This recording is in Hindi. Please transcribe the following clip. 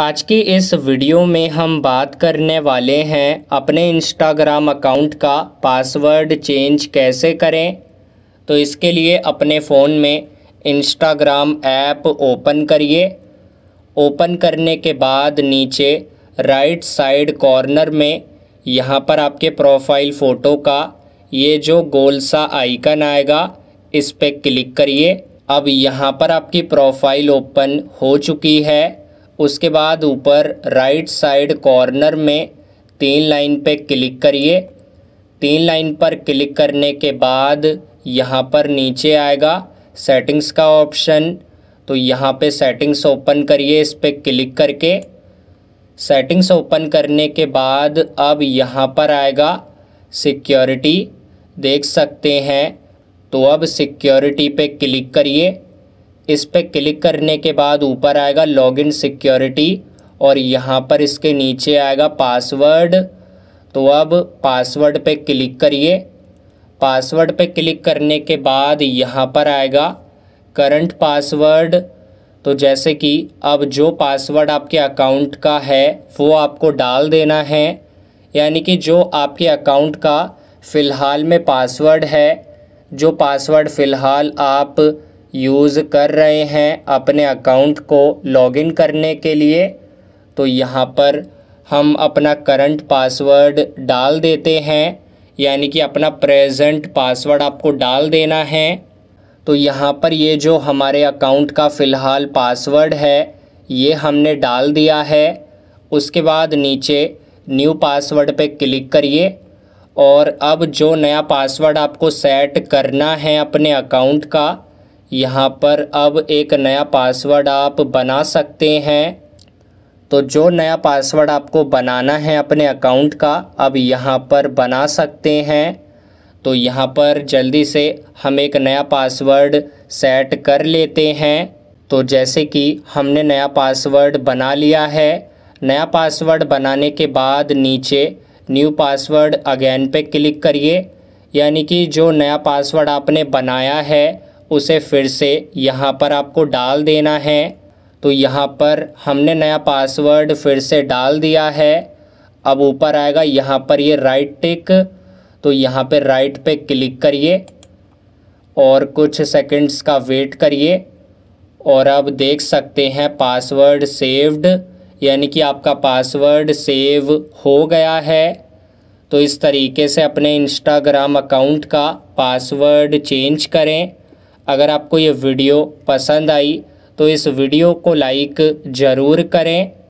आज की इस वीडियो में हम बात करने वाले हैं अपने इंस्टाग्राम अकाउंट का पासवर्ड चेंज कैसे करें तो इसके लिए अपने फ़ोन में इंस्टाग्राम ऐप ओपन करिए ओपन करने के बाद नीचे राइट साइड कॉर्नर में यहाँ पर आपके प्रोफाइल फ़ोटो का ये जो गोल सा आइकन आएगा इस पर क्लिक करिए अब यहाँ पर आपकी प्रोफाइल ओपन हो चुकी है उसके बाद ऊपर राइट साइड कॉर्नर में तीन लाइन पे क्लिक करिए तीन लाइन पर क्लिक करने के बाद यहाँ पर नीचे आएगा सेटिंग्स का ऑप्शन तो यहाँ पे सेटिंग्स ओपन करिए इस पर क्लिक करके सेटिंग्स ओपन करने के बाद अब यहाँ पर आएगा सिक्योरिटी देख सकते हैं तो अब सिक्योरिटी पे क्लिक करिए इस पर क्लिक करने के बाद ऊपर आएगा लॉगिन सिक्योरिटी और यहाँ पर इसके नीचे आएगा पासवर्ड तो अब पासवर्ड पे क्लिक करिए पासवर्ड पे क्लिक करने के बाद यहाँ पर आएगा करंट पासवर्ड तो जैसे कि अब जो पासवर्ड आपके अकाउंट का है वो आपको डाल देना है यानी कि जो आपके अकाउंट का फ़िलहाल में पासवर्ड है जो पासवर्ड फ़िलहाल आप यूज़ कर रहे हैं अपने अकाउंट को लॉगिन करने के लिए तो यहाँ पर हम अपना करंट पासवर्ड डाल देते हैं यानी कि अपना प्रेजेंट पासवर्ड आपको डाल देना है तो यहाँ पर ये जो हमारे अकाउंट का फ़िलहाल पासवर्ड है ये हमने डाल दिया है उसके बाद नीचे न्यू पासवर्ड पे क्लिक करिए और अब जो नया पासवर्ड आपको सेट करना है अपने अकाउंट का यहाँ पर अब एक नया पासवर्ड आप बना सकते हैं तो जो नया पासवर्ड आपको बनाना है अपने अकाउंट का अब यहाँ पर बना सकते हैं तो यहाँ पर जल्दी से हम एक नया पासवर्ड सेट कर लेते हैं तो जैसे कि हमने नया पासवर्ड बना लिया है नया पासवर्ड बनाने के बाद नीचे न्यू पासवर्ड अगेन पे क्लिक करिए यानी कि जो नया पासवर्ड आपने बनाया है उसे फिर से यहाँ पर आपको डाल देना है तो यहाँ पर हमने नया पासवर्ड फिर से डाल दिया है अब ऊपर आएगा यहाँ पर ये राइट टिक तो यहाँ पर राइट पे क्लिक करिए और कुछ सेकंड्स का वेट करिए और अब देख सकते हैं पासवर्ड सेव्ड यानी कि आपका पासवर्ड सेव हो गया है तो इस तरीके से अपने इंस्टाग्राम अकाउंट का पासवर्ड चेंज करें अगर आपको ये वीडियो पसंद आई तो इस वीडियो को लाइक ज़रूर करें